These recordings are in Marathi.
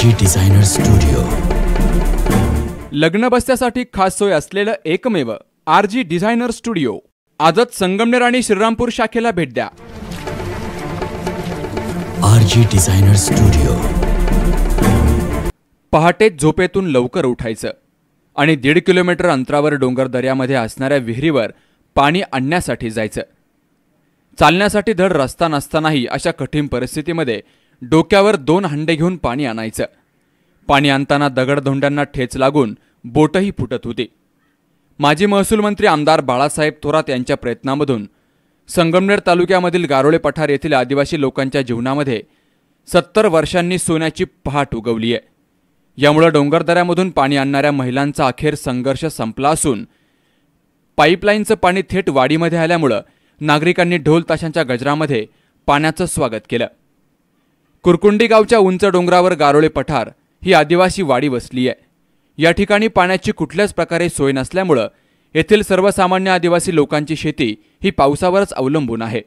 एनजी डिझायनर स्टुडिओ लग्न बसण्यासाठी खास सोय असलेलं एकमेव आर जी डिझायनर स्टुडिओ आजच संगमनेर आणि श्रीरामपूर शाखेला भेट द्या आर जी डिझायनर स्टुडिओ पहाटे झोपेतून लवकर उठायचं आणि दीड किलोमीटर अंतरावर डोंगर दऱ्यामध्ये असणाऱ्या विहिरीवर पाणी आणण्यासाठी जायचं चालण्यासाठी धड रस्ता नसतानाही अशा कठीण परिस्थितीमध्ये डोक्यावर दोन हंडे घेऊन पाणी आणायचं पाणी आणताना दगडधोंड्यांना ठेच लागून बोटही फुटत होती माजी महसूल मंत्री आमदार बाळासाहेब थोरात यांच्या प्रयत्नामधून संगमनेर तालुक्यामधील गारोळे पठार येथील आदिवासी लोकांच्या जीवनामध्ये सत्तर वर्षांनी सोन्याची पहाट उगवली आहे यामुळं डोंगरदऱ्यामधून पाणी आणणाऱ्या महिलांचा अखेर संघर्ष संपला असून पाईपलाईनचं पाणी थेट वाडीमध्ये आल्यामुळं नागरिकांनी ढोल ताशांच्या गजरामध्ये पाण्याचं स्वागत केलं कुरकुंडी गावच्या उंच डोंगरावर गारोळे पठार ही आदिवासी वाडी वसली आहे या ठिकाणी पाण्याची कुठल्याच प्रकारे सोय नसल्यामुळं येथील सर्वसामान्य आदिवासी लोकांची शेती ही पावसावरच अवलंबून आहे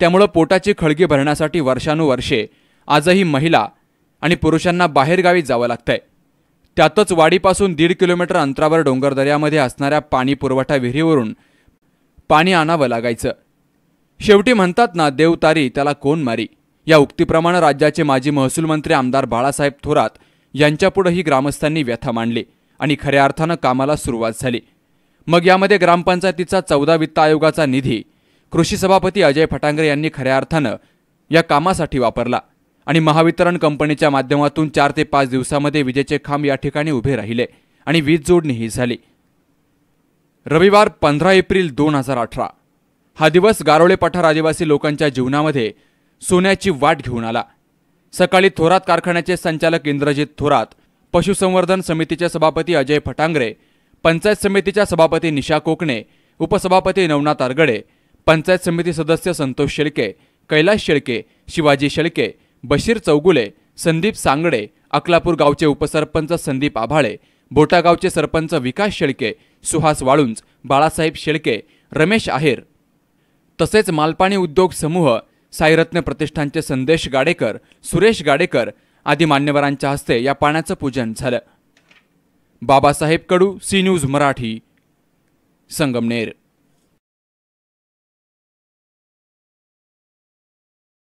त्यामुळं पोटाची खळगी भरण्यासाठी वर्षानुवर्षे आजही महिला आणि पुरुषांना बाहेरगावी जावं लागतंय त्यातच वाडीपासून दीड किलोमीटर अंतरावर डोंगरदऱ्यामध्ये असणाऱ्या पाणी पुरवठा विहिरीवरून पाणी आणावं लागायचं शेवटी म्हणतात ना देवतारी त्याला कोण मारी या उक्तीप्रमाणे राज्याचे माजी महसूल मंत्री आमदार बाळासाहेब थोरात यांच्यापुढेही ग्रामस्थांनी व्यथा मांडली आणि खऱ्या अर्थानं कामाला सुरुवात झाली मग यामध्ये ग्रामपंचायतीचा चौदा वित्त आयोगाचा निधी कृषी सभापती अजय फटांगरे यांनी खऱ्या अर्थानं या कामासाठी वापरला आणि महावितरण कंपनीच्या माध्यमातून चार ते पाच दिवसामध्ये विजेचे खांब या ठिकाणी उभे राहिले आणि वीज जोडणीही झाली रविवार पंधरा एप्रिल दोन हजार अठरा हा दिवस गारोळे पठार आदिवासी लोकांच्या जीवनामध्ये सोन्याची वाट घेऊन आला सकाळी थोरात कारखान्याचे संचालक इंद्रजित थोरात पशुसंवर्धन समितीचे सभापती अजय फटांगरे पंचायत समितीच्या सभापती निशा कोकणे उपसभापती नवनाथ आरगडे पंचायत समिती सदस्य संतोष शेळके कैलास शेळके शिवाजी शेळके बशीर चौगुले संदीप सांगडे अकलापूर गावचे उपसरपंच संदीप आभाळे बोटागावचे सरपंच विकास शेळके सुहास वाळुंज बाळासाहेब शेळके रमेश आहेर तसेच मालपाणी उद्योग समूह साईरत्न प्रतिष्ठानचे संदेश गाडेकर सुरेश गाडेकर आदी मान्यवरांच्या हस्ते या पाण्याचं पूजन झालं बाबासाहेब कडू सी न्यूज मराठी संगमनेर